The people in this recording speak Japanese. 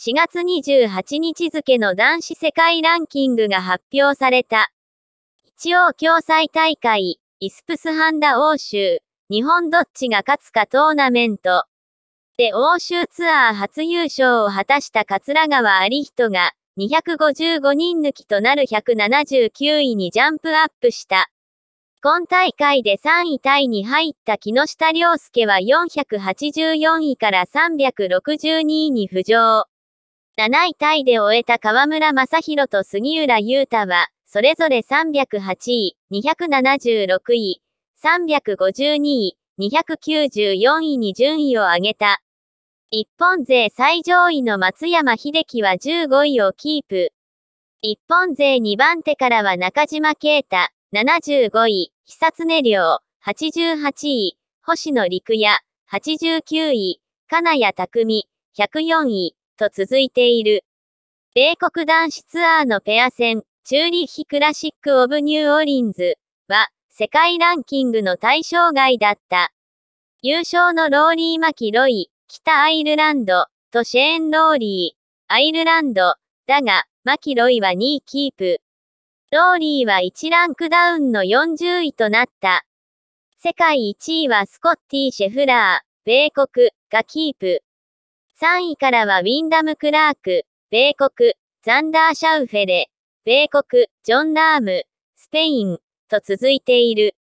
4月28日付の男子世界ランキングが発表された。一応共催大会、イスプスハンダ欧州、日本どっちが勝つかトーナメント。で欧州ツアー初優勝を果たした桂川有人が、255人抜きとなる179位にジャンプアップした。今大会で3位タイに入った木下良介は484位から362位に浮上。7位タイで終えた河村正宏と杉浦優太は、それぞれ308位、276位、352位、294位に順位を上げた。一本勢最上位の松山秀樹は15位をキープ。一本勢2番手からは中島啓太、75位、久常良、88位、星野陸也、89位、金谷拓実、104位、と続いている。米国男子ツアーのペア戦、チューリッヒクラシック・オブ・ニューオリンズは、世界ランキングの対象外だった。優勝のローリー・マキロイ、北アイルランド、とシェーン・ローリー、アイルランド、だが、マキロイは2位キープ。ローリーは1ランクダウンの40位となった。世界1位はスコッティ・シェフラー、米国、がキープ。3位からはウィンダム・クラーク、米国、ザンダー・シャウフェレ、米国、ジョン・ラーム、スペイン、と続いている。